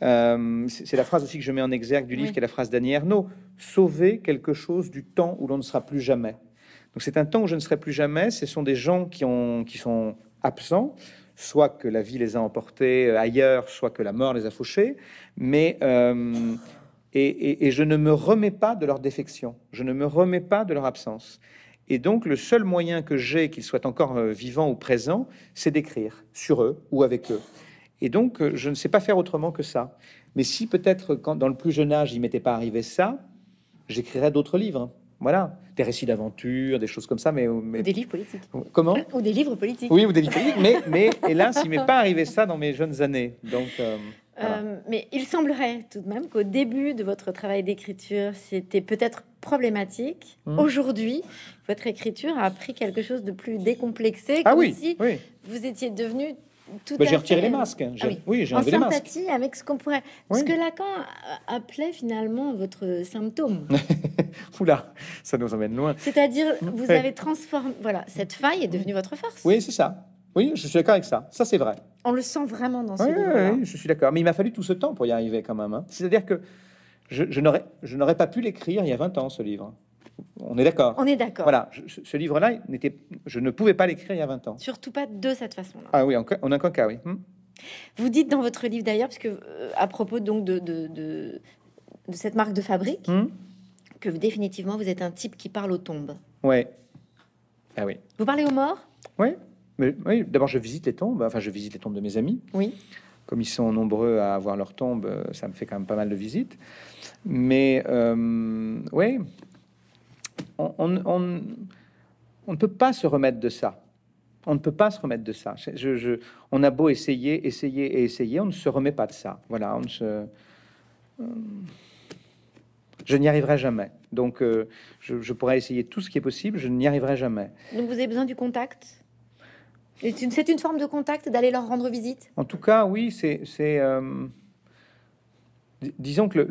Speaker 2: c'est la phrase aussi que je mets en exergue du livre, qui est la phrase d'Annie Ernaux Sauver quelque chose du temps où l'on ne sera plus jamais. Donc, c'est un temps où je ne serai plus jamais. Ce sont des gens qui, ont, qui sont absents soit que la vie les a emportés euh, ailleurs, soit que la mort les a fauchés, mais euh, et, je ne me remets pas de leur défection, je ne me remets pas de leur absence. Et donc le seul moyen que j'ai qu'ils soient encore euh, vivants ou présents, c'est d'écrire sur eux ou avec eux. Et donc je ne sais pas faire autrement que ça. Mais si peut-être dans le plus jeune âge il m'était pas arrivé ça, j'écrirais d'autres livres hein. Voilà, des récits d'aventure, des choses comme ça. Mais, Ou des livres politiques. Comment
Speaker 1: Ou des livres politiques. Oui, ou des livres politiques. mais,
Speaker 2: mais hélas, il m'est pas arrivé ça dans mes jeunes années. Donc. Euh,
Speaker 1: euh, mais il semblerait tout de même qu'au début de votre travail d'écriture, c'était peut-être problématique. Hmm. Aujourd'hui, votre écriture a pris quelque chose de plus décomplexé. Ah oui, Vous étiez devenu bah, j'ai retiré les masques. Hein. Ah oui, j'ai enlevé En sympathie avec ce qu'on pourrait. Ce que Lacan appelait finalement votre symptôme.
Speaker 2: (laughs) Oula, ça nous emmène loin. C'est-à-dire, hum, vous avez
Speaker 1: transformé. Voilà, cette faille est devenue votre force.
Speaker 2: Oui, c'est ça. Oui, je suis d'accord avec ça. Ça, c'est vrai.
Speaker 1: On le sent vraiment dans ce oui, livre. Oui, je
Speaker 2: suis d'accord. Mais il m'a fallu tout ce temps pour y arriver quand même. Hein. C'est-à-dire que je, je n'aurais pas pu l'écrire il y a 20 ans, ce livre. On est d'accord. On est d'accord. Voilà, ce livre-là, n'était, je ne pouvais pas l'écrire il y a 20 ans.
Speaker 1: Surtout pas de cette façon-là.
Speaker 2: Ah oui, on en un cas, oui. Hmm.
Speaker 1: vous dites dans votre livre d'ailleurs, parce euh, à propos donc de, de, cette marque de fabrique, hmm. que définitivement vous êtes un type qui parle aux tombes.
Speaker 2: Ouais. Ah oui. Vous parlez aux morts Oui. Mais oui, d'abord je visite les tombes, enfin je visite les tombes de mes amis. Oui. Comme ils sont nombreux à avoir leur tombe, euh, ça me fait quand même pas mal de visites. Mais euh, oui, on, ne peut pas se remettre de ça. On ne peut pas se remettre de ça. on a beau essayer, essayer et essayer, on ne se remet pas de ça. Voilà, on se... Euh, je n'y arriverai jamais. Donc, euh, je, pourrais essayer tout ce qui est possible, je n'y arriverai jamais.
Speaker 1: Donc, vous avez besoin du contact c'est une forme de contact d'aller leur rendre visite
Speaker 2: En tout cas, oui, c'est. Euh, disons que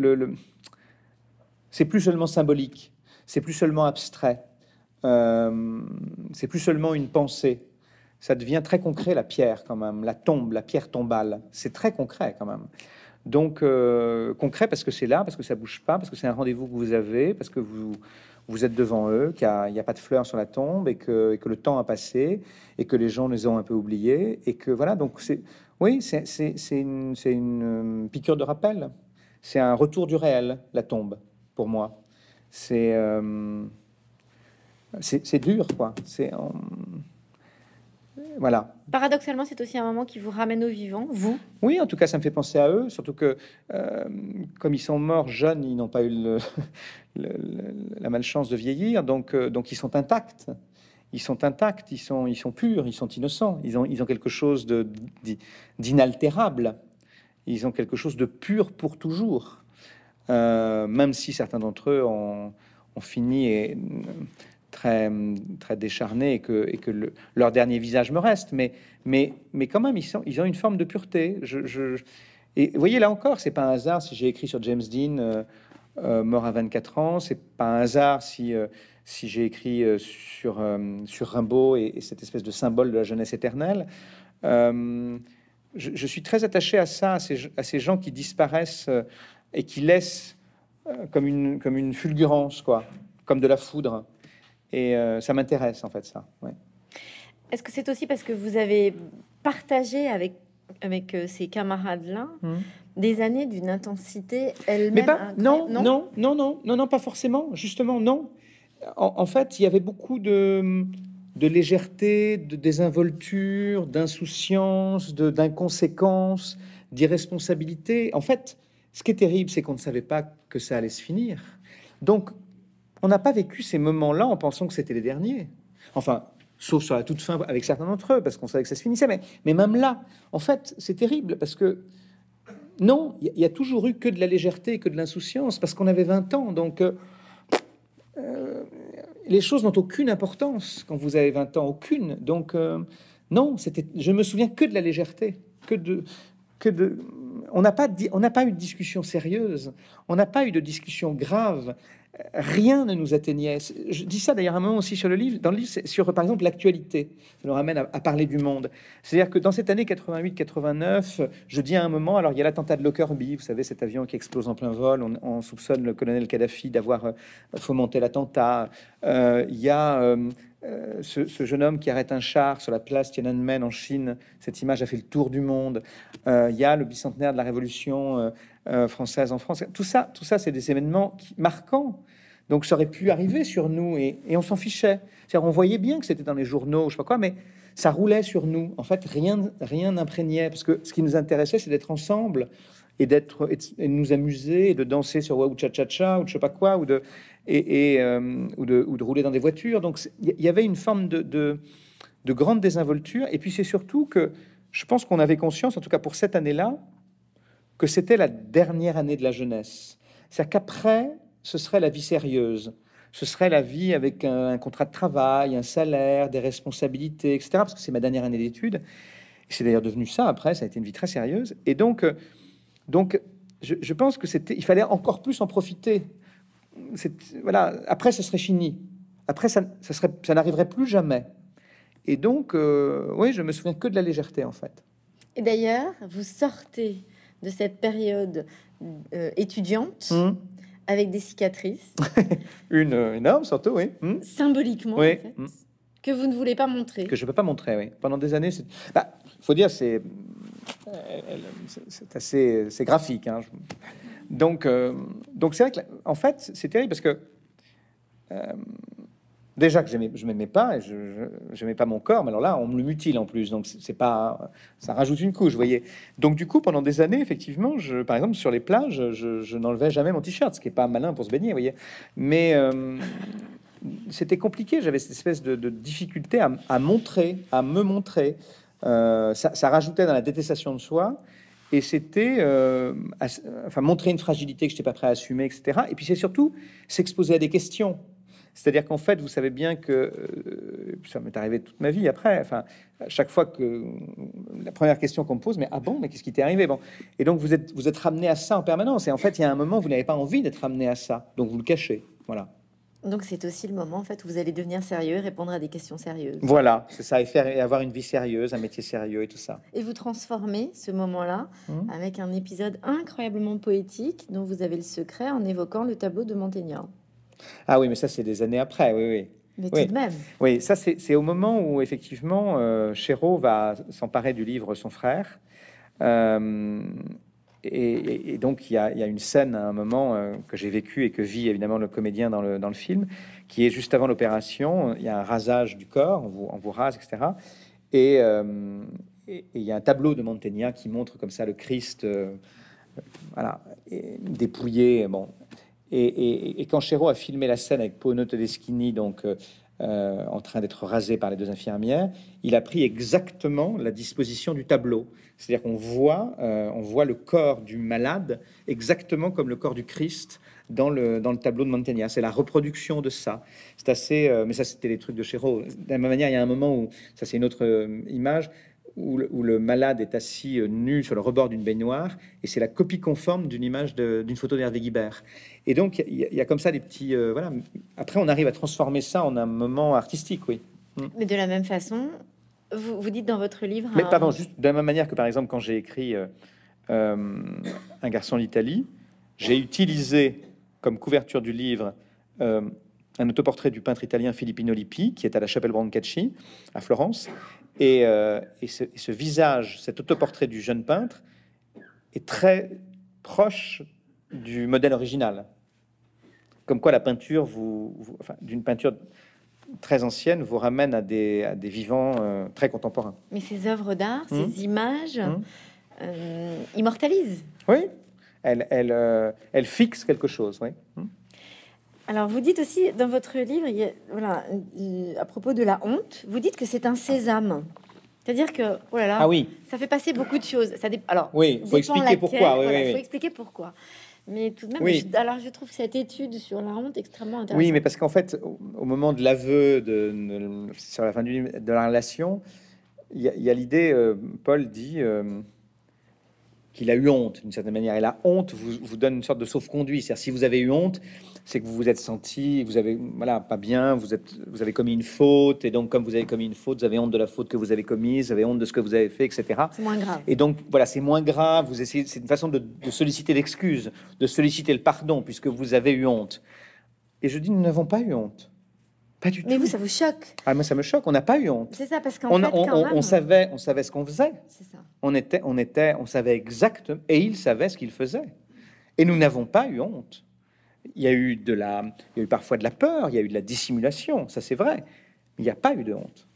Speaker 2: c'est plus seulement symbolique c'est plus seulement abstrait, euh, c'est plus seulement une pensée. Ça devient très concret la pierre quand même, la tombe, la pierre tombale. C'est très concret quand même. Donc euh, concret parce que c'est là, parce que ça bouge pas, parce que c'est un rendez-vous que vous avez, parce que vous vous êtes devant eux, qu'il n'y a, pas de fleurs sur la tombe et que, que, le temps a passé et que les gens les ont un peu oubliés et que voilà. Donc c'est oui, c'est une, une euh, piqûre de rappel. C'est un retour du réel, la tombe, pour moi. Euh, c'est c'est dur, quoi. C'est euh,
Speaker 1: voilà. Paradoxalement, c'est aussi un moment qui vous ramène au vivant, vous.
Speaker 2: Oui, en tout cas, ça me fait penser à eux, surtout que euh, comme ils sont morts jeunes, ils n'ont pas eu la malchance de vieillir, donc ils sont intacts. Ils sont intacts, ils sont, purs, ils sont innocents, ils ont, ils ont quelque chose d'inaltérable, ils ont quelque chose de pur pour toujours. Euh, même si certains d'entre eux ont, fini et, euh, très, très décharnés et que, et que leur dernier visage me reste. Mais, mais, mais quand même, ils, sont, ils ont une forme de pureté. Je, je, et vous voyez, là encore, c'est pas un hasard si j'ai écrit sur James Dean, euh, mort à 24 ans. C'est pas un hasard si, si j'ai écrit sur, sur Rimbaud et, cette espèce de symbole de la jeunesse éternelle. Je, suis très attaché à ça, à à ces gens qui disparaissent et qui laisse euh, comme, une, comme une fulgurance, quoi, comme de la foudre. Et euh, ça m'intéresse, en fait, ça.
Speaker 1: Est-ce que c'est aussi parce que vous avez partagé avec, avec euh, ces camarades-là mmh. des années d'une intensité elle-même non, non, non,
Speaker 2: non, non, non, non, pas forcément. Justement, non. En, fait, il y avait beaucoup de, de légèreté, de désinvolture, d'insouciance, d'inconséquence, d'irresponsabilité. En fait, ce qui est terrible, c'est qu'on ne savait pas que ça allait se finir. Donc, on n'a pas vécu ces moments-là en pensant que c'était les derniers. Enfin, sauf sur la toute fin avec certains d'entre eux, parce qu'on savait que ça se finissait. Mais, mais même là, en fait, c'est terrible, parce que non, il y, a toujours eu que de la légèreté, que de l'insouciance, parce qu'on avait 20 ans. Donc, euh, euh, les choses n'ont aucune importance quand vous avez 20 ans, aucune. Donc, euh, non, c'était, je me souviens que de la légèreté, que de, que de on n'a pas, on n'a pas eu de discussion sérieuse, on n'a pas eu de discussion grave. Rien ne nous atteignait. Je dis ça d'ailleurs un moment aussi sur le livre, dans le livre sur par exemple l'actualité. Ça nous ramène à, parler du monde. C'est-à-dire que dans cette année 88-89, je dis à un moment, alors il y a l'attentat de Lockerbie, vous savez cet avion qui explose en plein vol. On, soupçonne le colonel Kadhafi d'avoir euh, fomenté l'attentat. Euh, il y a euh, euh, ce, jeune homme qui arrête un char sur la place Tiananmen en Chine, cette image a fait le tour du monde. Euh, il y a le bicentenaire de la Révolution euh, française en France. Tout ça, tout ça, c'est des événements marquants. Donc ça aurait pu arriver sur nous et, on s'en fichait. C'est-à-dire, on voyait bien que c'était dans les journaux, je sais pas quoi, mais ça roulait sur nous. En fait, rien, rien n'imprégnait parce que ce qui nous intéressait, c'est d'être ensemble et d'être et de nous amuser et de danser sur waouh cha cha cha ou je sais pas quoi ou de et, euh, ou, de, rouler dans des voitures. Donc il y avait une forme de, de, grande désinvolture. Et puis c'est surtout que je pense qu'on avait conscience, en tout cas pour cette année-là, que c'était la dernière année de la jeunesse. C'est-à-dire qu'après, ce serait la vie sérieuse. Ce serait la vie avec un, contrat de travail, un salaire, des responsabilités, etc. Parce que c'est ma dernière année d'études. C'est d'ailleurs devenu ça après, ça a été une vie très sérieuse. Et donc, euh, donc je, je pense que c'était, il fallait encore plus en profiter voilà, après, ce serait fini. Après, ça, ça, serait, ça n'arriverait plus jamais. Et donc, euh, oui, je me souviens que de la légèreté, en fait.
Speaker 1: Et d'ailleurs, vous sortez de cette période euh, étudiante hum. avec des cicatrices.
Speaker 2: (laughs) Une énorme, euh, surtout, oui. Hum.
Speaker 1: Symboliquement, hum. Que vous ne voulez pas montrer. Que
Speaker 2: je ne peux pas montrer, oui. Pendant des années, il bah, faut dire, c'est, c'est assez c'est graphique. Hein. Donc, euh, donc c'est vrai que, en fait, c'est terrible parce que euh, déjà que je m'aimais pas, et je n'aimais pas mon corps, mais alors là, on me le mutile en plus, donc c'est pas, ça rajoute une couche, vous voyez. Donc du coup, pendant des années, effectivement, je, par exemple, sur les plages, je, n'enlevais jamais mon t-shirt, ce qui est pas malin pour se baigner, vous voyez. Mais euh, c'était compliqué, j'avais cette espèce de, difficulté à, montrer, à me montrer. ça, ça, rajoutait dans la détestation de soi. Et c'était euh, enfin, montrer une fragilité que je n'étais pas prêt à assumer, etc. Et puis c'est surtout s'exposer à des questions. C'est-à-dire qu'en fait, vous savez bien que euh, ça m'est arrivé toute ma vie après. Enfin, chaque fois que la première question qu'on me pose, mais ah bon, mais qu'est-ce qui t'est arrivé Bon, et donc vous êtes vous êtes ramené à ça en permanence. Et en fait, il y a un moment, vous n'avez pas envie d'être ramené à ça, donc vous le cachez. Voilà.
Speaker 1: Donc c'est aussi le moment en fait où vous allez devenir sérieux, répondre à des questions sérieuses.
Speaker 2: Voilà, c'est ça, et faire et avoir une vie sérieuse, un métier sérieux et tout ça.
Speaker 1: Et vous transformez ce moment-là mmh. avec un épisode incroyablement poétique dont vous avez le secret en évoquant le tableau de Montaigneur.
Speaker 2: Ah oui, mais ça c'est des années après, oui, oui. Mais tout de même. Oui, ça c'est au moment où effectivement euh, Chéreau va s'emparer du livre Son frère. Euh, et, donc, il y, a, une scène à un moment euh, que j'ai vécu et que vit évidemment le comédien dans le, film, qui est juste avant l'opération. Il y a un rasage du corps, on vous, on vous rase, etc. Euh, et, il y a un tableau de Mantegna qui montre comme ça le Christ euh, voilà, dépouillé. Bon. Et, quand Chéreau a filmé la scène avec Pono Tedeschini, donc euh, en train d'être rasé par les deux infirmières, il a pris exactement la disposition du tableau. C'est-à-dire qu'on voit, euh, on voit le corps du malade exactement comme le corps du Christ dans le, dans le tableau de Mantegna. C'est la reproduction de ça. C'est assez, euh, mais ça c'était les trucs de Chéreau. De la même manière, il y a un moment où ça c'est une autre image où le, malade est assis euh, nu sur le rebord d'une baignoire, et c'est la copie conforme d'une image d'une photo d'Hervé Guibert. Et donc, il y, a comme ça des petits... Euh, voilà. Après, on arrive à transformer ça en un moment artistique, oui. Mm.
Speaker 1: Mais de la même façon, vous, dites dans votre livre... Mais pardon, juste
Speaker 2: de la même manière que, par exemple, quand j'ai écrit euh, Un garçon d'Italie, j'ai utilisé comme couverture du livre un autoportrait du peintre italien Filippino Lippi, qui est à la chapelle Brancacci, à Florence, euh, et, ce, visage, cet autoportrait du jeune peintre est très proche du modèle original. Comme quoi la peinture, vous, enfin, d'une peinture très ancienne, vous ramène à des, vivants euh, très contemporains.
Speaker 1: Mais ces œuvres d'art, ces hum. images, hum. Euh, immortalisent.
Speaker 2: Oui, elles, fixent quelque chose. Oui. Hum.
Speaker 1: Alors, vous dites aussi dans votre livre, voilà, à propos de la honte, vous dites que c'est un sésame. C'est-à-dire que, oh là là, ah oui. ça fait passer beaucoup de choses. Ça Alors, oui, faut expliquer pourquoi. Il faut expliquer pourquoi. Mais tout de même, je, alors je trouve cette étude sur la honte extrêmement intéressante. Oui, mais
Speaker 2: parce qu'en fait, au moment de l'aveu, de, sur la fin de la relation, il y a, l'idée, euh, Paul dit euh, qu'il a eu honte d'une certaine manière. Et la honte vous, vous donne une sorte de sauf-conduit. C'est-à-dire, si vous avez eu honte, c'est que vous vous êtes senti, vous avez voilà pas bien, vous êtes, vous avez commis une faute, et donc comme vous avez commis une faute, vous avez honte de la faute que vous avez commise, vous avez honte de ce que vous avez fait, etc. C'est moins grave. Et donc voilà, c'est moins grave. Vous essayez, c'est une façon de, solliciter l'excuse, de solliciter le pardon, puisque vous avez eu honte. Et je dis, nous n'avons pas eu honte. Pas du tout. Mais vous, ça vous choque. Ah, moi, ça me choque. On n'a pas eu honte.
Speaker 1: C'est ça, parce qu'en on, fait, on, euh,
Speaker 2: savait, on savait ce qu'on faisait. C'est ça. On était, on était, on savait exactement, et il savait ce qu'il faisait. Et nous n'avons pas eu honte il y a eu de la, il eu parfois de la peur, il y a eu de la dissimulation, ça c'est vrai. mais Il n'y a pas eu de honte.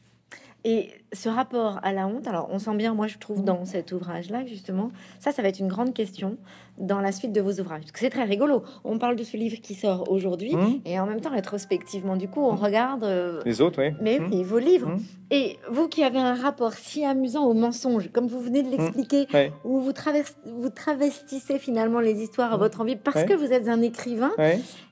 Speaker 1: Et ce rapport à la honte, alors on sent bien, moi je trouve dans cet ouvrage-là, justement, ça, ça va être une grande question dans la suite de vos ouvrages. Parce que c'est très rigolo. On parle de ce livre qui sort aujourd'hui, mmh. et en même temps, rétrospectivement, du coup, on regarde... Euh, les
Speaker 2: autres, oui. Mais mmh. oui, vos livres. Mmh.
Speaker 1: Et vous qui avez un rapport si amusant au mensonges, comme vous venez de l'expliquer, où vous, vous travestissez finalement les histoires à votre envie, parce que vous êtes un écrivain,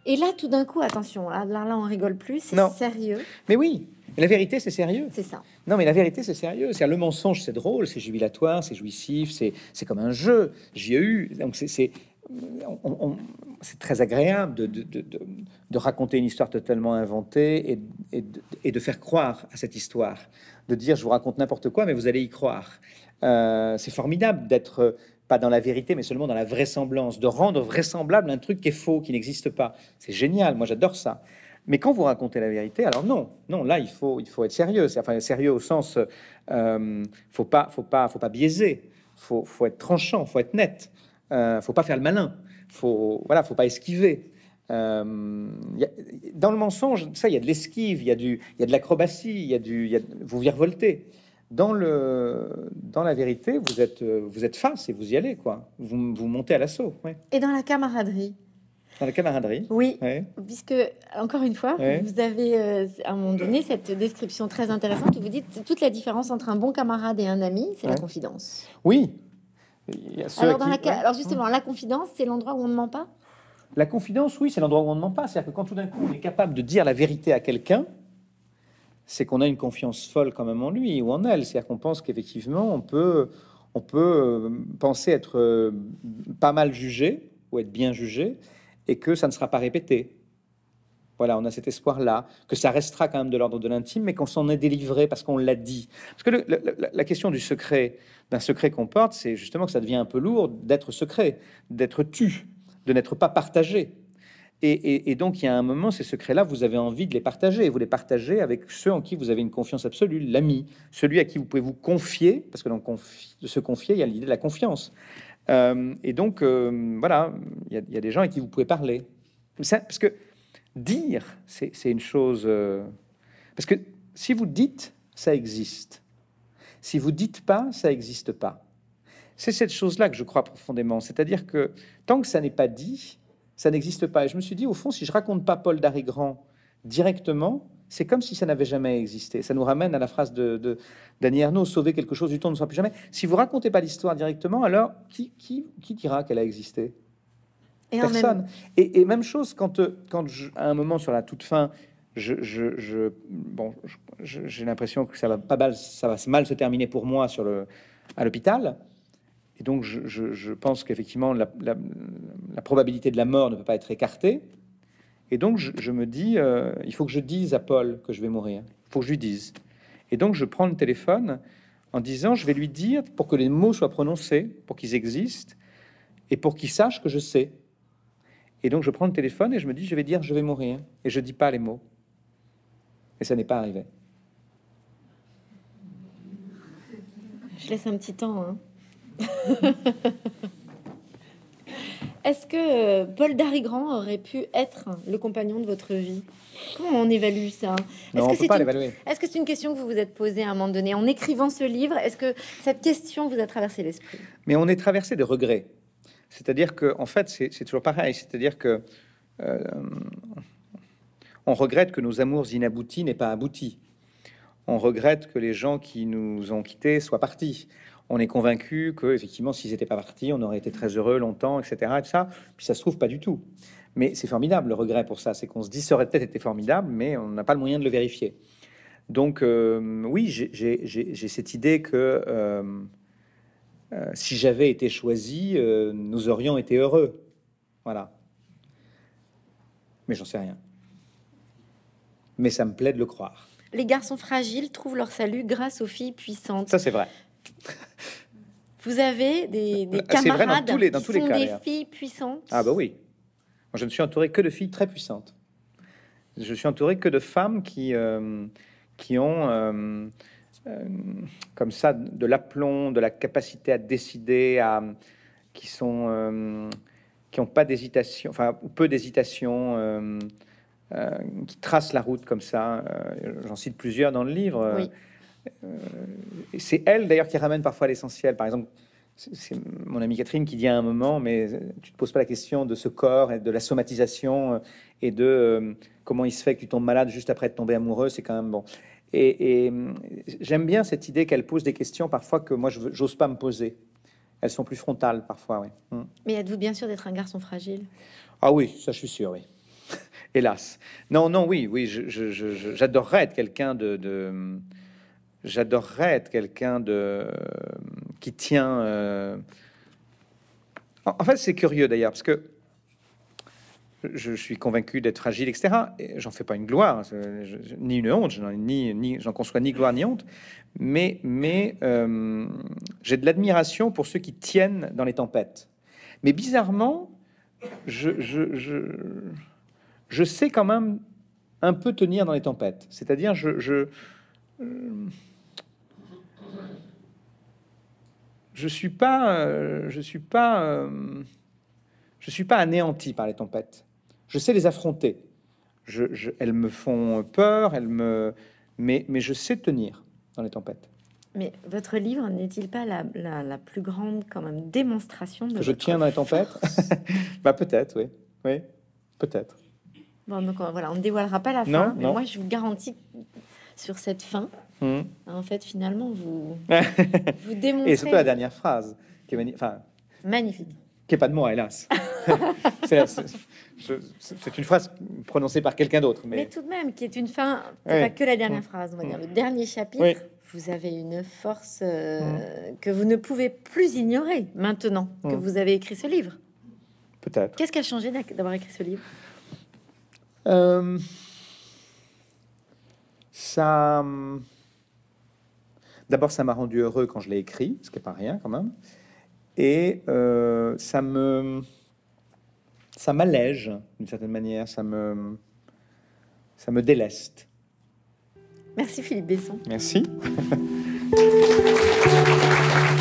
Speaker 1: et là, tout d'un coup, attention, là, là, on rigole plus, c'est sérieux.
Speaker 2: Mais oui, la vérité, c'est sérieux. C'est ça. Non, mais la vérité, c'est sérieux. C'est le mensonge, c'est drôle, c'est jubilatoire, c'est jouissif, c'est comme un jeu. J'y ai eu. Donc c'est c'est très agréable de, de, raconter une histoire totalement inventée et, de faire croire à cette histoire, de dire je vous raconte n'importe quoi, mais vous allez y croire. Euh, c'est formidable d'être euh, pas dans la vérité, mais seulement dans la vraisemblance, de rendre vraisemblable un truc qui est faux, qui n'existe pas. C'est génial, moi j'adore ça. Mais quand vous racontez la vérité, alors non, non, là il faut, il faut être sérieux. Enfin, sérieux au sens, euh, faut pas, faut pas, faut pas biaiser. Faut, faut être tranchant, faut être net. Euh, faut pas faire le malin. Faut, voilà, faut pas esquiver. Euh, dans le mensonge, ça, il y a de l'esquive, il y a du, il de l'acrobatie, il y a du, vous virevoltez. Dans le, dans la vérité, vous êtes, vous êtes face et vous y allez quoi. Vous, vous montez à l'assaut.
Speaker 1: Et dans la camaraderie.
Speaker 2: Dans la camaraderie. Oui.
Speaker 1: Puisque, encore une fois, vous avez euh, à un moment donné cette description très intéressante où vous dites toute la différence entre un bon camarade et un ami, c'est la
Speaker 2: confidence. Oui. alors, alors, justement,
Speaker 1: la confidence, c'est l'endroit où on ne ment pas
Speaker 2: La confidence, oui, c'est l'endroit où on ne ment pas. C'est-à-dire que quand tout d'un coup on est capable de dire la vérité à quelqu'un, c'est qu'on a une confiance folle quand même en lui ou en elle. C'est-à-dire qu'on pense qu'effectivement, on peut, on peut euh, penser être euh, pas mal jugé ou être bien jugé, et que ça ne sera pas répété. Voilà, on a cet espoir-là, que ça restera quand même de l'ordre de l'intime, mais qu'on s'en est délivré parce qu'on l'a dit. Parce que la, question du secret, d'un secret qu'on porte, c'est justement que ça devient un peu lourd d'être secret, d'être tu, de n'être pas partagé. Et, donc, il y a un moment, ces secrets-là, vous avez envie de les partager. Et vous les partagez avec ceux en qui vous avez une confiance absolue, l'ami, celui à qui vous pouvez vous confier, parce que dans de se confier, il y a l'idée de la confiance. Euh, et donc, euh, voilà, il y, a des gens à qui vous pouvez parler. parce que dire, c'est une chose. Euh, parce que si vous dites, ça existe. Si vous dites pas, ça n'existe pas. C'est cette chose-là que je crois profondément. C'est-à-dire que tant que ça n'est pas dit, ça n'existe pas. Et je me suis dit, au fond, si je raconte pas Paul grand directement, c'est comme si ça n'avait jamais existé. Ça nous ramène à la phrase de, Daniel Arnaud sauver quelque chose du temps ne soit plus jamais. Si vous racontez pas l'histoire directement, alors qui, qui, qui dira qu'elle a existé et Personne. Et, même chose quand, quand je, à un moment sur la toute fin, je, bon, j'ai l'impression que ça va pas mal, ça va mal se terminer pour moi sur le, à l'hôpital. Et donc, je, pense qu'effectivement, la, la probabilité de la mort ne peut pas être écartée. Et donc, je, me dis, euh, il faut que je dise à Paul que je vais mourir. Il faut que je lui dise. Et donc, je prends le téléphone en disant, je vais lui dire, pour que les mots soient prononcés, pour qu'ils existent, et pour qu'il sache que je sais. Et donc, je prends le téléphone et je me dis, je vais dire, je vais mourir. Et je dis pas les mots. Et ça n'est pas arrivé.
Speaker 1: Je laisse un petit temps. Hein. (laughs) Est-ce que Paul euh, Darigrand aurait pu être le compagnon de votre vie Comment on évalue ça Est-ce que c'est une... Est -ce une question que vous vous êtes posée à un moment donné en écrivant ce livre Est-ce que cette question vous a traversé l'esprit
Speaker 2: Mais on est traversé de regrets. C'est-à-dire que, en fait, c'est toujours pareil. C'est-à-dire que euh, on regrette que nos amours inaboutis n'aient pas abouti. On regrette que les gens qui nous ont quittés soient partis on est convaincu que effectivement, s'ils n'étaient pas partis, on aurait été très heureux longtemps, etc. Et ça. Puis ça se trouve pas du tout. Mais c'est formidable le regret pour ça, c'est qu'on se dit ça aurait peut-être été formidable, mais on n'a pas le moyen de le vérifier. Donc euh, oui, j'ai cette idée que euh, euh, si j'avais été choisi, nous aurions été heureux. Voilà. Mais j'en sais rien. Mais ça me plaît de le croire.
Speaker 1: Les garçons fragiles trouvent leur salut grâce aux filles puissantes. Ça, c'est vrai. (laughs) Vous avez des, camarades les, dans sont des filles puissantes.
Speaker 2: Ah bah oui. je ne suis entouré que de filles très puissantes. Je suis entouré que de femmes qui, euh, qui ont euh, euh, comme ça de l'aplomb, de la capacité à décider, qui sont qui ont pas d'hésitation, enfin peu d'hésitation, qui tracent la route comme ça. J'en cite plusieurs dans le livre. Oui euh, c'est elle d'ailleurs qui ramène parfois l'essentiel. Par exemple, c'est mon amie Catherine qui dit à un moment, mais euh, tu te poses pas la question de ce corps et de la somatisation euh, et de comment il se fait que tu tombes malade juste après être tombé amoureux, c'est quand même bon. Et, j'aime bien cette idée qu'elle pose des questions parfois que moi je n'ose pas me poser. Elles sont plus frontales parfois, oui.
Speaker 1: Hmm. Mais êtes-vous bien sûr d'être un garçon fragile
Speaker 2: Ah oui, ça je suis sûr, oui. (laughs) Hélas. Non, non, oui, oui, j'adorerais être quelqu'un de J'adorerais être quelqu'un de qui tient. Euh, en, fait, c'est curieux d'ailleurs parce que je, suis convaincu d'être fragile, etc. j'en fais pas une gloire, hein, ni une honte, ni, ni j'en conçois ni gloire ni honte, mais mais euh, j'ai de l'admiration pour ceux qui tiennent dans les tempêtes. Mais bizarrement, je, je, je, je sais quand même un peu tenir dans les tempêtes. C'est-à-dire, je, je, euh, je suis pas, euh, je suis pas, euh, je suis pas anéanti par les tempêtes. Je sais les affronter. elles me font peur, elles me, mais, mais je sais tenir dans les tempêtes.
Speaker 1: Mais votre livre n'est-il pas la, la, plus grande quand même démonstration de que je tiens
Speaker 2: dans les tempêtes (laughs) Bah peut-être, oui, oui, peut-être.
Speaker 1: Bon, on, euh, voilà, on ne dévoilera pas la fin. Mais moi, je vous garantis sur cette fin, Hein. En fait, finalement, vous, (laughs) vous démontrez. Et surtout la dernière
Speaker 2: phrase, qui est magnifique. magnifique. Qui n'est pas de moi, hélas. (laughs) c'est une phrase prononcée par quelqu'un d'autre. Mais...
Speaker 1: tout de même, qui est une fin,
Speaker 2: pas que la dernière mm.
Speaker 1: phrase, on va mm. dire. Le dernier chapitre, vous avez une force euh, mm. que vous ne pouvez plus ignorer maintenant que vous avez écrit ce livre. Peut-être. Qu'est-ce qui a changé d'avoir écrit ce livre
Speaker 2: euh, Ça. Hum, D'abord, ça m'a rendu heureux quand je l'ai écrit, ce qui n'est pas rien quand même. Et euh, ça me. Ça m'allège d'une certaine manière, ça me. Ça me déleste.
Speaker 1: Merci Philippe Besson.
Speaker 2: Merci. (laughs)